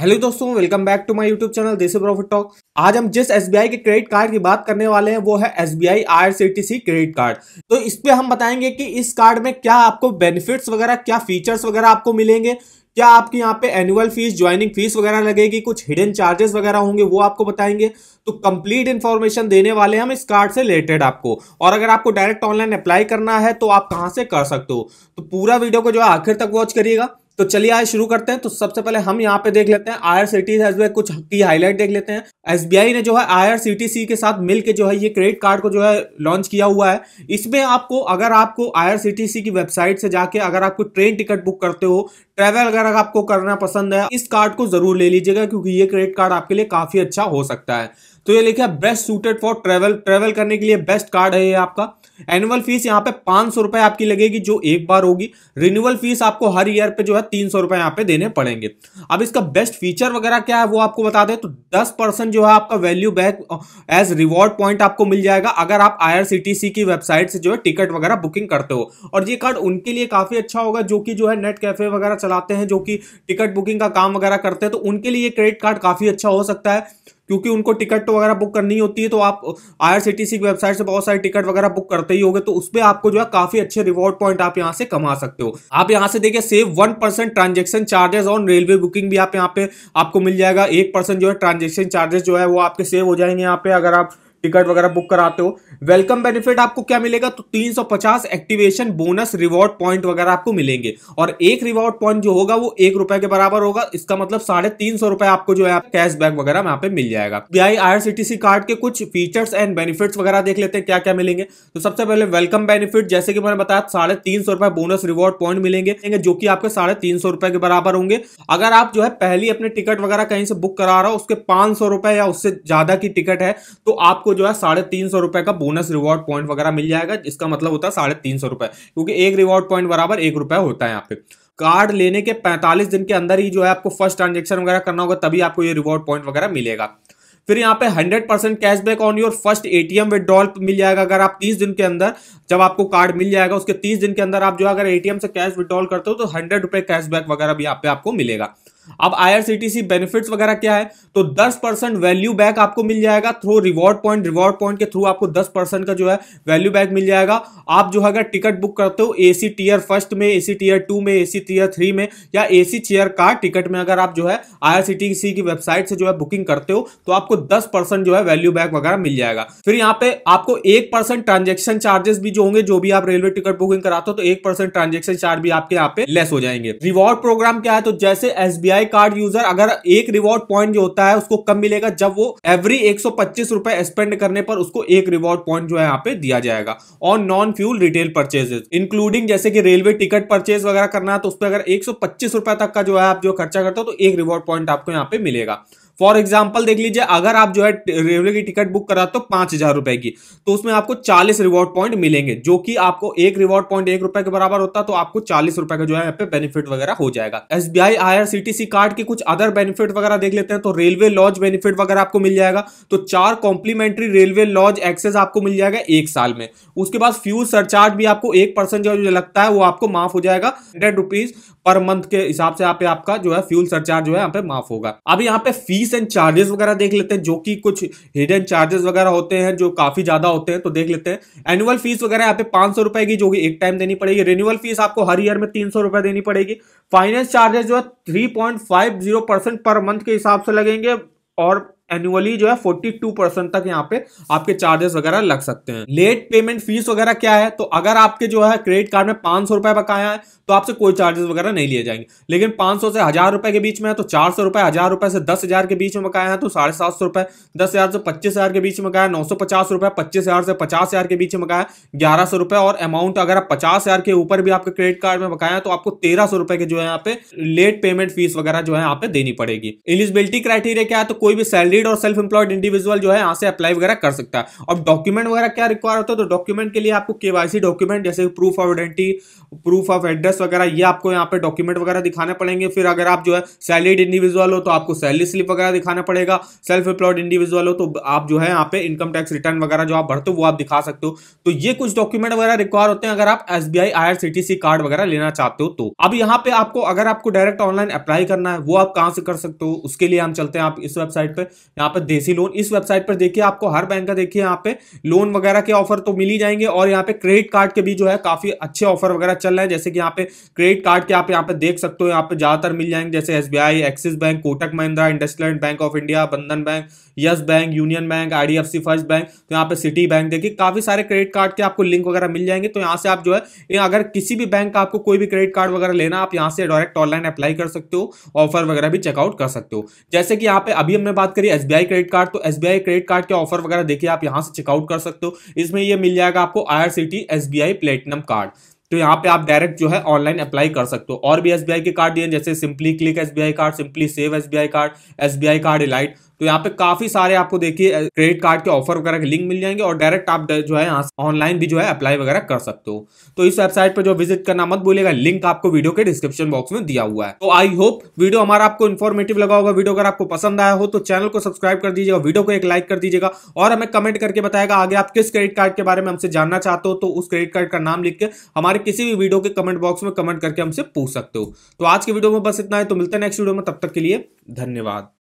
hello दोस्तों welcome back to my YouTube channel Desi profit talk आज हम जिस एसबीआई के क्रेडिट कार्ड की बात करने वाले हैं वो है एसबीआई आईआरसीटीसी क्रेडिट कार्ड तो इस पे हम बताएंगे कि इस कार्ड में क्या आपको बेनिफिट्स वगैरह क्या फीचर्स वगैरह आपको मिलेंगे क्या आपके यहाँ पे एनुअल फीस ज्वाइनिंग फीस वगैरह लगेगी कुछ हिडन चार्जेस वगैरह होंगे वो आपको बताएंगे तो कंप्लीट इन्फॉर्मेशन देने वाले हम इस कार्ड से रिलेटेड आपको और अगर आपको डायरेक्ट ऑनलाइन अप्लाई करना है तो आप कहाँ से कर सकते हो तो पूरा वीडियो को जो है आखिर तक वॉच करिएगा तो चलिए आज शुरू करते हैं तो सबसे पहले हम यहाँ पे देख लेते हैं I R C T S कुछ की हाईलाइट देख लेते हैं एसबीआई ने जो है आई आर सी टी सी के साथ मिलकर जो है ये क्रेडिट कार्ड को जो है लॉन्च किया हुआ है इसमें आपको अगर आपको आई आर सी टी सी की वेबसाइट से जाके अगर आपको ट्रेन टिकट बुक करते हो ट्रैवल अगर आपको करना पसंद है इस कार्ड को जरूर ले लीजिएगा क्योंकि ये क्रेडिट कार्ड आपके लिए काफी अच्छा हो सकता है तो ये लिखा best suited for travel travel करने के लिए बेस्ट कार्ड है ये आपका एनुअल फीस यहाँ पे पांच सौ रुपए आपकी लगेगी जो एक बार होगी रिन्यूअल फीस आपको हर ईयर पे जो है तीन सौ रुपए यहाँ पे देने पड़ेंगे अब इसका बेस्ट फीचर वगैरह क्या है वो आपको बता दें तो दस परसेंट जो है आपका value back as reward point आपको मिल जाएगा अगर आप आई की वेबसाइट से जो है टिकट वगैरह बुकिंग करते हो और ये कार्ड उनके लिए काफी अच्छा होगा जो कि जो है नेट कैफे वगैरह चलाते हैं जो कि टिकट बुकिंग का काम वगैरह करते हैं तो उनके लिए क्रेडिट कार्ड काफ़ी अच्छा हो सकता है क्योंकि उनको टिकट तो वगैरह बुक करनी होती है तो आप आई की वेबसाइट से बहुत सारे टिकट वगैरह बुक करते ही होगे तो उस पर आपको जो है काफी अच्छे रिवॉर्ड पॉइंट आप यहाँ से कमा सकते हो आप यहाँ से देखिए save one percent transaction charges on railway booking भी आप यहाँ पे आपको मिल जाएगा एक जो है ट्रांजेक्शन चार्जेस जो है वो आपके सेव हो जाएंगे यहाँ पे अगर आप टिकट वगैरह बुक कराते हो वेलकम बेनिफिट आपको क्या मिलेगा तो 350 एक्टिवेशन बोनस रिवॉर्ड पॉइंट वगैरह आपको मिलेंगे और एक रिवॉर्ड पॉइंट जो होगा वो एक रुपए के बराबर होगा इसका मतलब साढ़े तीन सौ रुपए आपको जो है कैशबैक वगैरह यहाँ पे मिल जाएगा बीआई आईआरसीटीसी कार्ड के कुछ फीचर्स एंड बेनिफिट्स वगैरह देख लेते हैं क्या क्या मिलेंगे तो सबसे पहले वेलकम बेनिफिट जैसे कि मैंने बताया साढ़े तीन सौ रुपए बोनस रिवॉर्ड पॉइंट मिलेंगे जो कि आपके साढ़े तीन सौ रुपए के बराबर होंगे अगर आप जो है पहली अपने टिकट वगैरह कहीं से बुक करा रहा हो उसके पांच सौ रुपए या उससे ज्यादा की टिकट है तो आपको आपको जो है साढ़े तीन सौ रुपए का बोनस रिवॉर्ड पॉइंट वगैरह मिल जाएगा इसका मतलब होता है साढ़े तीन सौ रुपए क्योंकि एक रिवॉर्ड पॉइंट बराबर एक रुपए होता है यहाँ पे कार्ड लेने के पैंतालीस दिन के अंदर ही जो है आपको फर्स्ट ट्रांजेक्शन वगैरह करना होगा तभी आपको ये रिवॉर्ड पॉइंट वगैरह मिलेगा फिर यहाँ पे 100 percent cashback on your first ATM withdrawal मिल जाएगा अगर आप 30 दिन के अंदर जब आपको कार्ड मिल जाएगा उसके 30 दिन के अंदर आप जो अगर एटीएम से कैश विड्रॉल करते हो तो हंड्रेड रुपए कैशबैक वगैरह भी यहाँ पे आपको मिलेगा अब आईआरसीटीसी बेनिफिट्स वगैरह क्या है तो 10 परसेंट वैल्यू बैक आपको मिल जाएगा through reward point reward point के थ्रू आपको 10 परसेंट का जो है वैल्यू बैक मिल जाएगा आप जो है अगर टिकट बुक करते हो एसी टीयर फर्स्ट में एसी टीयर टू में एसी टीयर थ्री में या एसी चेयर का टिकट में अगर आप जो है आईआरसीटीसी की वेबसाइट से जो है बुकिंग करते हो तो आपको दस जो है वैल्यू बैक वगैरह मिल जाएगा फिर यहाँ पे आपको एक परसेंट चार्जेस भी जो होंगे जो भी आप रेलवे टिकट बुकिंग कराते हो तो एक परसेंट चार्ज भी आपके यहाँ पे लेस हो जाएंगे रिवॉर्ड प्रोग्राम क्या है तो जैसे एस यूपीआई कार्ड यूजर अगर एक रिवॉर्ड पॉइंट जो होता है उसको कम मिलेगा जब वो एवरी एक रुपए स्पेंड करने पर उसको एक रिवॉर्ड पॉइंट जो है यहाँ पे दिया जाएगा और non fuel retail purchases including जैसे कि रेलवे टिकट परचेज वगैरह करना है तो उस पर अगर एक रुपए तक का जो है आप जो खर्चा करते हो तो एक रिवॉर्ड पॉइंट आपको यहाँ पे मिलेगा फॉर एग्जाम्पल देख लीजिए अगर आप जो है रेलवे की टिकट बुक कराते हो पांच हजार रुपए की तो उसमें आपको चालीस रिवॉर्ड पॉइंट मिलेंगे जो कि आपको एक रिवॉर्ड पॉइंट एक रुपए के बराबर होता तो आपको चालीस रुपए का जो है यहाँ पे बेनिफिट वगैरह हो जाएगा एस बी आई कार्ड के कुछ अदर बेनिफिट वगैरह देख लेते हैं तो रेलवे लॉज बेनिफिट वगैरह आपको मिल जाएगा तो चार कॉम्प्लीमेंट्री रेलवे लॉज एक्सेस आपको मिल जाएगा एक साल में उसके बाद फ्यूल सरचार्ज भी आपको एक परसेंट जो लगता है वो आपको माफ हो जाएगा हंड्रेड रुपीज पर मंथ के हिसाब से आपका जो है फ्यूल सरचार्ज जो है यहाँ पे माफ होगा अब यहाँ पे फीस फीस एंड चार्जेस वगैरह देख लेते हैं जो कि कुछ हिडन चार्जेस वगैरह होते हैं जो काफी ज्यादा होते हैं तो देख लेते हैं एनुअल फीस वगैरह यहाँ पे पांच सौ रुपए की जो कि एक टाइम देनी पड़ेगी रिन्यूअल फीस आपको हर ईयर में तीन सौ रुपए देनी पड़ेगी फाइनेंस चार्जेस जो है three point five zero percent per month के हिसाब से लगेंगे और एनुअली जो है 42 परसेंट तक यहाँ पे आपके चार्जेस वगैरह लग सकते हैं लेट पेमेंट फीस वगैरह क्या है तो अगर आपके जो है क्रेडिट कार्ड में पांच सौ रुपए बकाया है तो आपसे कोई चार्जेस वगैरह नहीं लिए जाएंगे लेकिन पांच सौ से हजार रुपए के बीच में है तो चार सौ रुपए हजार रुपए से दस हजार के बीच में बकाया है तो साढ़े सात सौ रुपए दस हजार से पच्चीस हजार के बीच में बकाया नौ सौ पचास रुपए पच्चीस हजार से पचास हजार के बीच में बकाया ग्यारह सौ रुपए और अमाउंट अगर आप पचास हजार के ऊपर भी आपके क्रेडिट कार्ड में बकाया है तो आपको तेरह सौ रुपए के जो है यहाँ पे लेट पेमेंट फीस वगैरह जो है यहाँ पे देनी पड़ेगी एलिजिबिलिटी क्राइटेरिया क्या है तो कोई भी सैलरी सैलरीड और सेल्फ एम्प्लॉयड इंडिविजुअल जो है यहाँ से अप्लाई वगैरह कर सकता है और डॉक्यूमेंट वगैरह क्या रिक्वायर होता है तो डॉक्यूमेंट के लिए आपको केवाईसी डॉक्यूमेंट जैसे proof of identity proof of address वगैरह ये आपको यहाँ पे डॉक्यूमेंट वगैरह दिखाने पड़ेंगे फिर अगर आप जो है सैलरीड इंडिविजुअल हो तो आपको सैलरी स्लिप वगैरह दिखाना पड़ेगा सेल्फ एम्प्लॉयड इंडिविजुअल हो तो आप जो है यहाँ पे इनकम टैक्स रिटर्न वगैरह जो आप भरते हो वो आप दिखा सकते हो तो ये कुछ डॉक्यूमेंट वगैरह रिक्वायर होते हैं अगर आप एस बी कार्ड वगैरह लेना चाहते हो तो अब यहाँ पे आपको अगर आपको डायरेक्ट ऑनलाइन अप्लाई करना है वो आप कहाँ से कर सकते हो उसके लिए हम चलते हैं आप इस वेबसाइट पर यहाँ पर देसी लोन इस वेबसाइट पर देखिए आपको हर बैंक का देखिए यहाँ पे लोन वगैरह के ऑफर तो मिल ही जाएंगे और यहाँ पे क्रेडिट कार्ड के भी जो है काफी अच्छे ऑफर वगैरह चल रहे हैं जैसे कि यहाँ पे क्रेडिट कार्ड के आप यहाँ पे देख सकते हो यहाँ पे ज्यादातर मिल जाएंगे जैसे एस Axis Bank Kotak Mahindra Industrial Bank of India Bandhan Bank Yes Bank Union Bank IDFC First Bank तो यहाँ पे सिटी बैंक देखिए काफी सारे क्रेडिट कार्ड के आपको लिंक वगैरह मिल जाएंगे तो यहाँ से आप जो है अगर किसी भी बैंक का आपको कोई भी क्रेडिट कार्ड वगैरह लेना आप यहाँ से डायरेक्ट ऑनलाइन अप्लाई कर सकते हो ऑफर वगैरह भी चेकआउट कर सकते हो जैसे कि यहाँ पे अभी हमने बात करी एस क्रेडिट कार्ड तो एस क्रेडिट कार्ड के ऑफर वगैरह देखिए आप यहाँ से चेकआउट कर सकते हो इसमें यह मिल जाएगा आपको आई आर प्लेटिनम कार्ड तो यहाँ पे आप डायरेक्ट जो है ऑनलाइन अप्लाई कर सकते हो और भी एसबीआई के कार्ड दिए जैसे simply click SBI card simply save SBI card SBI card elite तो यहाँ पे काफी सारे आपको देखिए क्रेडिट कार्ड के ऑफर वगैरह के लिंक मिल जाएंगे और डायरेक्ट आप जो है यहाँ ऑनलाइन भी जो है अप्लाई वगैरह कर सकते हो तो इस वेबसाइट पर जो विजिट करना मत बोलेगा लिंक आपको वीडियो के डिस्क्रिप्शन बॉक्स में दिया हुआ है तो आई होप वीडियो हमारा आपको इन्फॉर्मेटिव लगा होगा वीडियो अगर आपको पसंद आया हो तो चैनल को सब्सक्राइब कर दीजिएगा वीडियो को एक लाइक कर दीजिएगा और हमें कमेंट करके बताएगा आगे आप किस क्रेडिट कार्ड के बारे में हमसे जानना चाहते हो तो उस क्रेडिट कार्ड का नाम लिख के हमारे किसी भी वीडियो के कमेंट बॉक्स में कमेंट करके हमसे पूछ सकते हो तो आज के वीडियो में बस इतना है तो मिलते हैं नेक्स्ट वीडियो में तब तक के लिए धन्यवाद